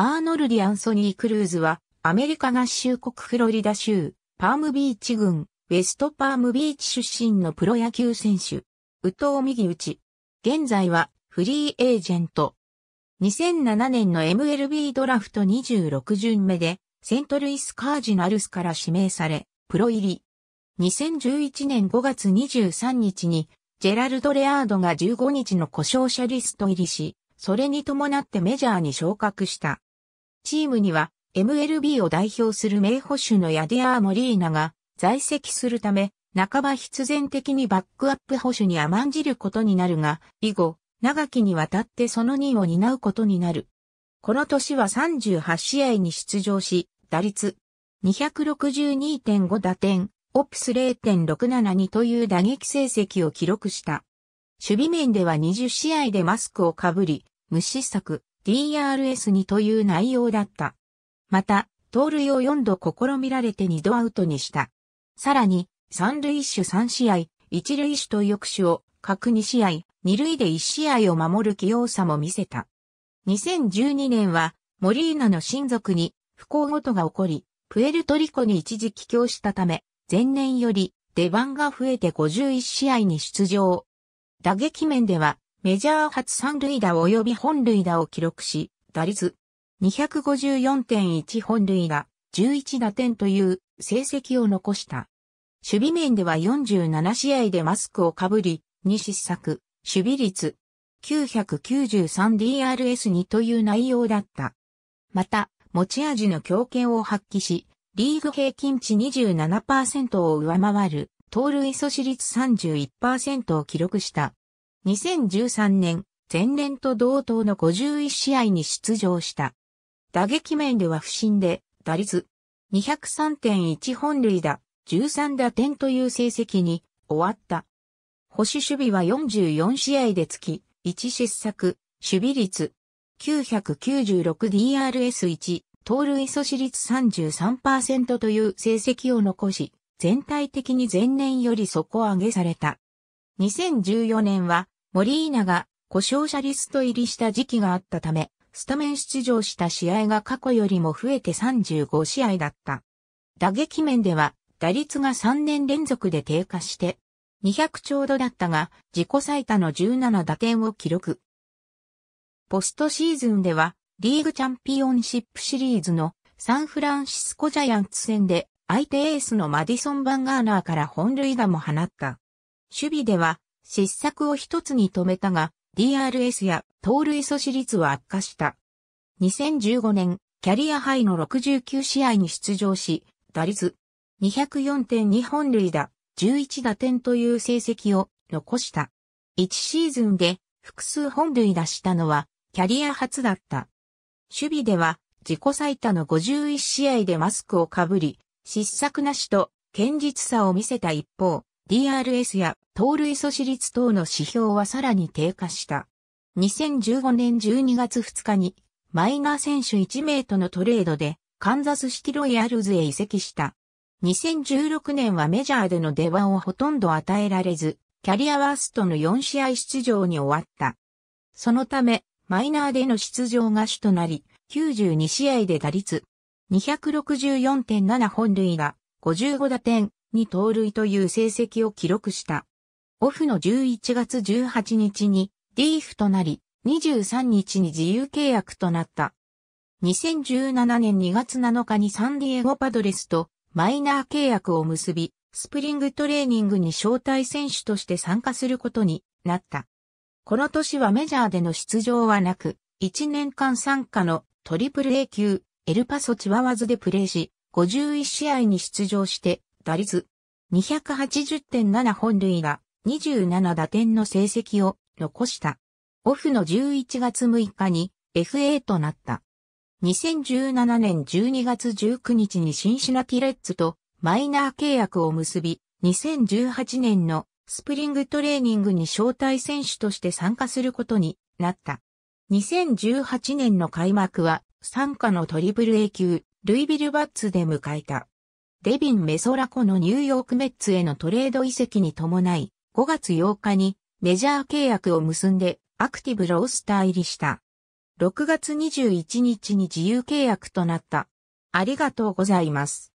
アーノルディ・アンソニー・クルーズは、アメリカ合衆国フロリダ州、パームビーチ郡、ウェストパームビーチ出身のプロ野球選手。右藤右打ち。現在は、フリーエージェント。2007年の MLB ドラフト26巡目で、セントルイス・カージナルスから指名され、プロ入り。2011年5月23日に、ジェラルド・レアードが15日の故障者リスト入りし、それに伴ってメジャーに昇格した。チームには MLB を代表する名捕手のヤディアー・モリーナが在籍するため、半ば必然的にバックアップ捕手に甘んじることになるが、以後、長きにわたってその任を担うことになる。この年は38試合に出場し、打率262.5打点、オプス0.672という打撃成績を記録した。守備面では20試合でマスクをかぶり、無失策、DRS2 という内容だった。また、盗塁を4度試みられて2度アウトにした。さらに、三塁手3試合、一塁手と抑手を各2試合、二塁で1試合を守る器用さも見せた。2012年は、モリーナの親族に不幸ごとが起こり、プエルトリコに一時帰郷したため、前年より出番が増えて51試合に出場。打撃面ではメジャー初三塁打及び本塁打を記録し、打率254.1本塁打、11打点という成績を残した。守備面では47試合でマスクをかぶり、2失策、守備率 993DRS2 という内容だった。また、持ち味の強肩を発揮し、リーグ平均値27%を上回る、盗塁阻止率31%を記録した。2013年、前年と同等の51試合に出場した。打撃面では不振で、打率203.1本塁打、13打点という成績に終わった。保守守備は44試合でつき、1失策、守備率 996DRS1、盗塁阻止率33%という成績を残し、全体的に前年より底上げされた。2014年はモリーナが故障者リスト入りした時期があったため、スタメン出場した試合が過去よりも増えて35試合だった。打撃面では打率が3年連続で低下して、200ちょうどだったが、自己最多の17打点を記録。ポストシーズンでは、リーグチャンピオンシップシリーズのサンフランシスコジャイアンツ戦で、相手エースのマディソン・バンガーナーから本塁打も放った。守備では、失策を一つに止めたが、DRS や盗塁阻止率は悪化した。2015年、キャリアハイの69試合に出場し、打率204.2本塁打、11打点という成績を残した。1シーズンで複数本塁打したのはキャリア初だった。守備では自己最多の51試合でマスクをかぶり、失策なしと堅実さを見せた一方、DRS や盗塁阻止率等の指標はさらに低下した。2015年12月2日に、マイナー選手1名とのトレードで、カンザスシティロイヤルズへ移籍した。2016年はメジャーでの出番をほとんど与えられず、キャリアワーストの4試合出場に終わった。そのため、マイナーでの出場が主となり、92試合で打率、264.7本塁打、55打点、に盗塁という成績を記録した。オフの11月18日にリーフとなり、23日に自由契約となった。2017年2月7日にサンディエゴパドレスとマイナー契約を結び、スプリングトレーニングに招待選手として参加することになった。この年はメジャーでの出場はなく、1年間参加のトリプル A 級、エルパソチワワズでプレーし、51試合に出場して、打率280.7本塁打、27打点の成績を残した。オフの11月6日に FA となった。2017年12月19日にシンシナティレッツとマイナー契約を結び、2018年のスプリングトレーニングに招待選手として参加することになった。2018年の開幕は、参加のトリブル A 級、ルイビルバッツで迎えた。デビン・メソラコのニューヨークメッツへのトレード移籍に伴い、5月8日にメジャー契約を結んでアクティブロースター入りした。6月21日に自由契約となった。ありがとうございます。